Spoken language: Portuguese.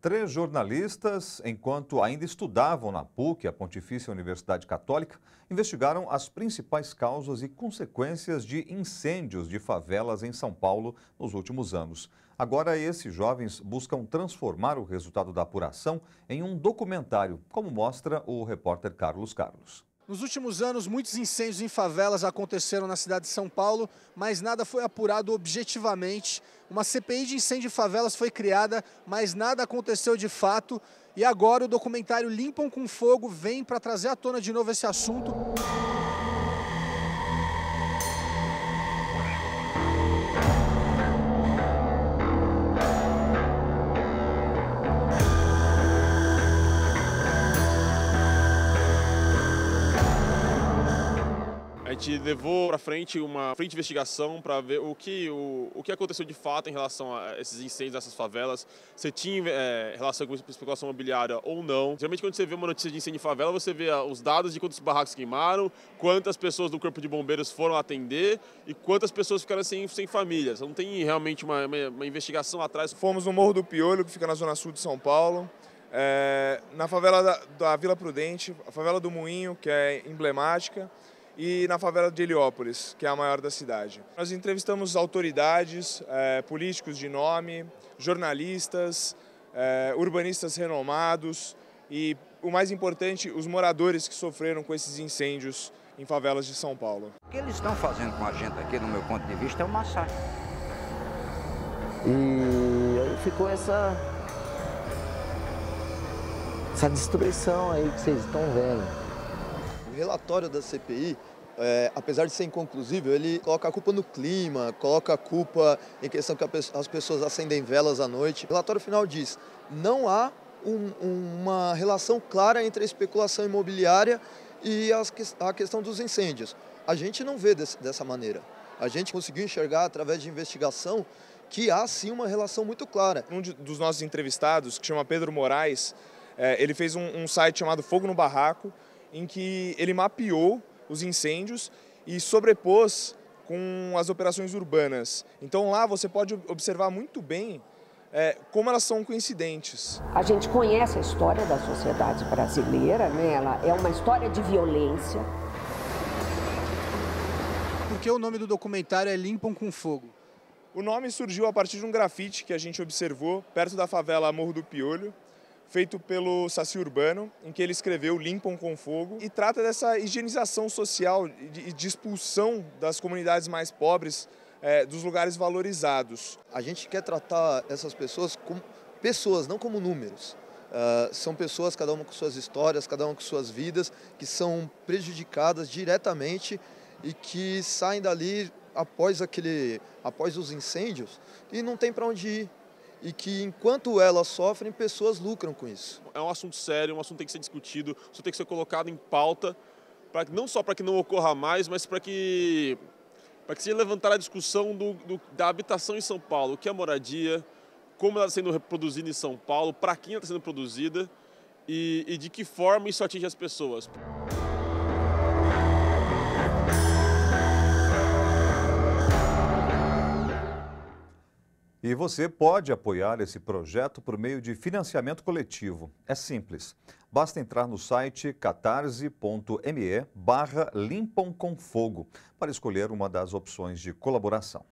Três jornalistas, enquanto ainda estudavam na PUC, a Pontifícia Universidade Católica, investigaram as principais causas e consequências de incêndios de favelas em São Paulo nos últimos anos. Agora, esses jovens buscam transformar o resultado da apuração em um documentário, como mostra o repórter Carlos Carlos. Nos últimos anos, muitos incêndios em favelas aconteceram na cidade de São Paulo, mas nada foi apurado objetivamente. Uma CPI de incêndio em favelas foi criada, mas nada aconteceu de fato. E agora o documentário Limpam com Fogo vem para trazer à tona de novo esse assunto. A gente levou para frente uma frente de investigação para ver o que, o, o que aconteceu de fato em relação a esses incêndios nessas favelas, se tinha é, relação com especulação imobiliária ou não. Geralmente quando você vê uma notícia de incêndio em favela, você vê ah, os dados de quantos barracos queimaram, quantas pessoas do corpo de bombeiros foram atender e quantas pessoas ficaram sem, sem família. Não tem realmente uma, uma, uma investigação atrás. Fomos no Morro do Piolho, que fica na zona sul de São Paulo. É, na favela da, da Vila Prudente, a favela do Moinho, que é emblemática e na favela de Heliópolis, que é a maior da cidade. Nós entrevistamos autoridades, é, políticos de nome, jornalistas, é, urbanistas renomados e, o mais importante, os moradores que sofreram com esses incêndios em favelas de São Paulo. O que eles estão fazendo com a gente aqui, no meu ponto de vista, é um massacre. E aí ficou essa, essa destruição aí que vocês estão vendo relatório da CPI, é, apesar de ser inconclusivo, ele coloca a culpa no clima, coloca a culpa em questão que as pessoas acendem velas à noite. O relatório final diz: não há um, uma relação clara entre a especulação imobiliária e as, a questão dos incêndios. A gente não vê desse, dessa maneira. A gente conseguiu enxergar através de investigação que há sim uma relação muito clara. Um de, dos nossos entrevistados, que chama Pedro Moraes, é, ele fez um, um site chamado Fogo no Barraco, em que ele mapeou os incêndios e sobrepôs com as operações urbanas. Então lá você pode observar muito bem é, como elas são coincidentes. A gente conhece a história da sociedade brasileira, né? ela é uma história de violência. Por que o nome do documentário é Limpam com Fogo? O nome surgiu a partir de um grafite que a gente observou perto da favela Morro do Piolho, feito pelo Saci Urbano, em que ele escreveu Limpam com Fogo, e trata dessa higienização social e de expulsão das comunidades mais pobres é, dos lugares valorizados. A gente quer tratar essas pessoas como pessoas, não como números. Uh, são pessoas, cada uma com suas histórias, cada uma com suas vidas, que são prejudicadas diretamente e que saem dali após aquele, após os incêndios e não tem para onde ir e que enquanto elas sofrem, pessoas lucram com isso. É um assunto sério, um assunto que tem que ser discutido, isso tem que ser colocado em pauta, pra, não só para que não ocorra mais, mas para que, pra que se levantar a discussão do, do, da habitação em São Paulo, o que é moradia, como ela está sendo produzida em São Paulo, para quem ela está sendo produzida e, e de que forma isso atinge as pessoas. E você pode apoiar esse projeto por meio de financiamento coletivo. É simples. Basta entrar no site catarse.me barra limpam com fogo para escolher uma das opções de colaboração.